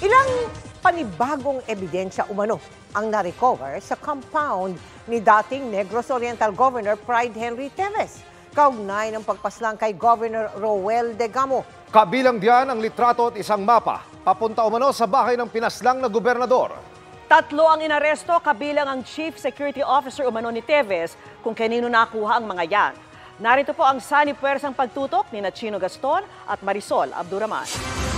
Ilang panibagong ebidensya umano ang narecover sa compound ni dating Negros Oriental Governor Pride Henry Teves kaugnay ng pagpaslang kay Governor Roel de Gamo. Kabilang diyan ang litrato at isang mapa, papunta umano sa bahay ng pinaslang na gobernador. Tatlo ang inaresto, kabilang ang Chief Security Officer umano ni Teves kung kanino nakuha ang mga yan. Narito po ang sani puwersang pagtutok ni Nachino Gaston at Marisol Abduraman.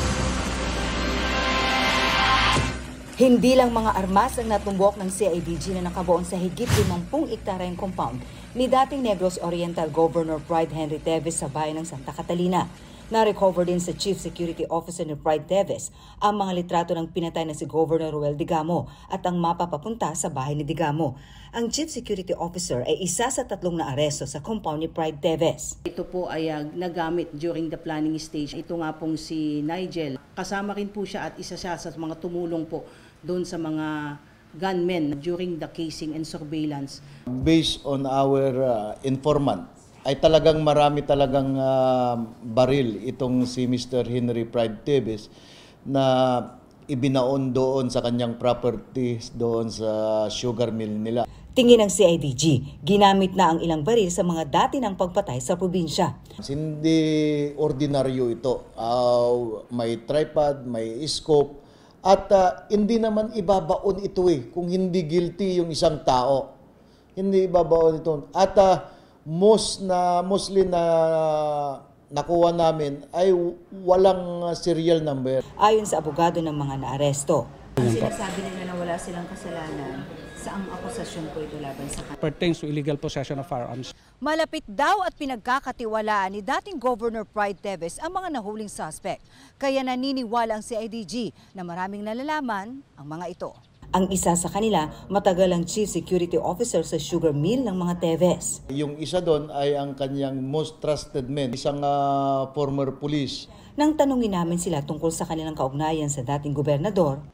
Hindi lang mga armas ang natumbok ng CIDG na nakabuon sa higit 50 ektaryang compound ni dating Negros Oriental Governor Pride Henry Teves sa bayan ng Santa Catalina. Na-recover din sa Chief Security Officer ni Pride Teves ang mga litrato ng pinatay na si Governor Ruel Digamo at ang mapa papunta sa bahay ni Digamo. Ang Chief Security Officer ay isa sa tatlong na aresto sa compound ni Pride Teves. Ito po ay ah, nagamit during the planning stage. Ito nga pong si Nigel kasama rin po siya at isa siya sa mga tumulong po doon sa mga gunmen during the casing and surveillance. Based on our uh, informant, ay talagang marami talagang uh, baril itong si Mr. Henry Pride Tevez na ibinaon doon sa kanyang properties doon sa sugar mill nila. Tingin ng CIDG, ginamit na ang ilang baril sa mga dati ng pagpatay sa probinsya. Hindi ordinaryo ito. Uh, may tripod, may scope, at uh, hindi naman ibabaon ito eh kung hindi guilty yung isang tao. Hindi ibabaon ito. At uh, most na mostly na nakuha namin ay walang serial number. Ayon sa abogado ng mga naaresto, ang sinasabi nila na wala silang kasalanan, saang akusasyon po ito laban sa kanila? Pertains to illegal possession of firearms. Malapit daw at pinagkakatiwalaan ni dating Governor Pride Teves ang mga nahuling suspect. Kaya naniniwala ang CIDG na maraming nalalaman ang mga ito. Ang isa sa kanila, matagal ang chief security officer sa sugar mill ng mga Teves. Yung isa doon ay ang kanyang most trusted man, isang uh, former police nang tanungin namin sila tungkol sa kanilang kaugnayan sa dating gobernador.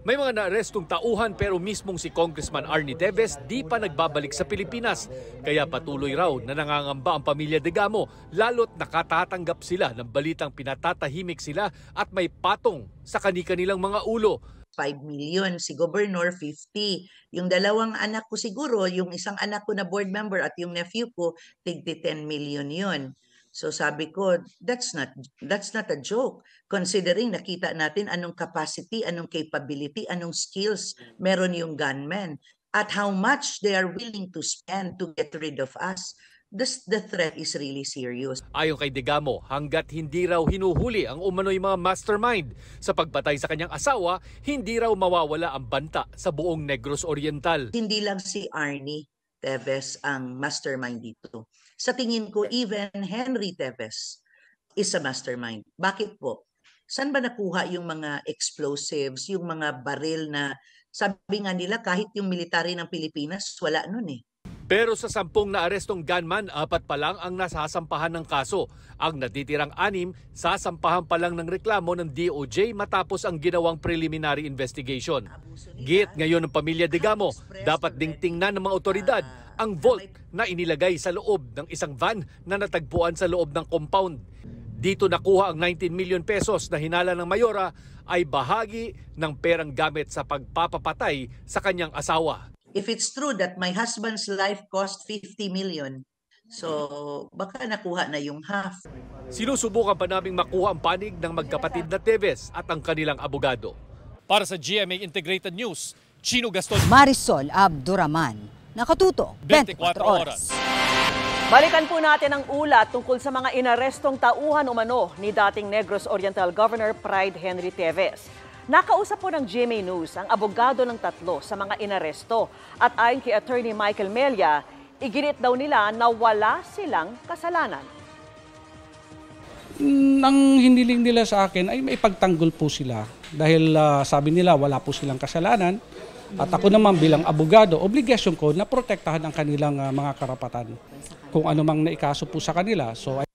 May mga naarestong tauhan pero mismong si Congressman Arnie Deves di pa nagbabalik sa Pilipinas. Kaya patuloy raw na nangangamba ang pamilya de Gamo lalo't nakatatanggap sila ng balitang pinatatahimik sila at may patong sa kanikanilang mga ulo. 5 million, si Governor 50. Yung dalawang anak ko siguro, yung isang anak ko na board member at yung nephew ko, tigti 10 million yun. So sabi ko, that's not that's not a joke considering nakita natin anong capacity, anong capability, anong skills meron yung gunmen at how much they are willing to spend to get rid of us. This, the threat is really serious. Ayon kay Degamo, hanggat hindi raw hinuhuli ang umano'y mga mastermind sa pagpatay sa kanyang asawa, hindi raw mawawala ang banta sa buong Negros Oriental. Hindi lang si Arnie, Teves ang mastermind dito. Sa tingin ko, even Henry Teves is a mastermind. Bakit po? Saan ba nakuha yung mga explosives, yung mga baril na sabi nga nila kahit yung military ng Pilipinas, wala nun eh. Pero sa sampung na arestong gunman, apat pa lang ang nasasampahan ng kaso. Ang natitirang anim, sasampahan pa lang ng reklamo ng DOJ matapos ang ginawang preliminary investigation. Git ngayon ng pamilya de Gamo, dapat ding tingnan ng mga otoridad ang vault na inilagay sa loob ng isang van na natagpuan sa loob ng compound. Dito nakuha ang 19 million pesos na hinala ng Mayora ay bahagi ng perang gamit sa pagpapapatay sa kanyang asawa if it's true that my husband's life cost 50 million, so baka nakuha na yung half. Sinusubukan pa naming makuha ang panig ng magkapatid na Teves at ang kanilang abogado. Para sa GMA Integrated News, Chino Gaston. Marisol Abduraman, nakatuto 24, 24 oras. Balikan po natin ang ulat tungkol sa mga inarestong tauhan umano ni dating Negros Oriental Governor Pride Henry Teves. Nakausap po ng GMA News ang abogado ng tatlo sa mga inaresto at ayon kay Attorney Michael Melia, iginit daw nila na wala silang kasalanan. Nang hiniling nila sa akin ay may pagtanggol po sila dahil uh, sabi nila wala po silang kasalanan at ako naman bilang abogado, obligasyon ko na protektahan ang kanilang uh, mga karapatan kung anumang naikaso po sa kanila. So,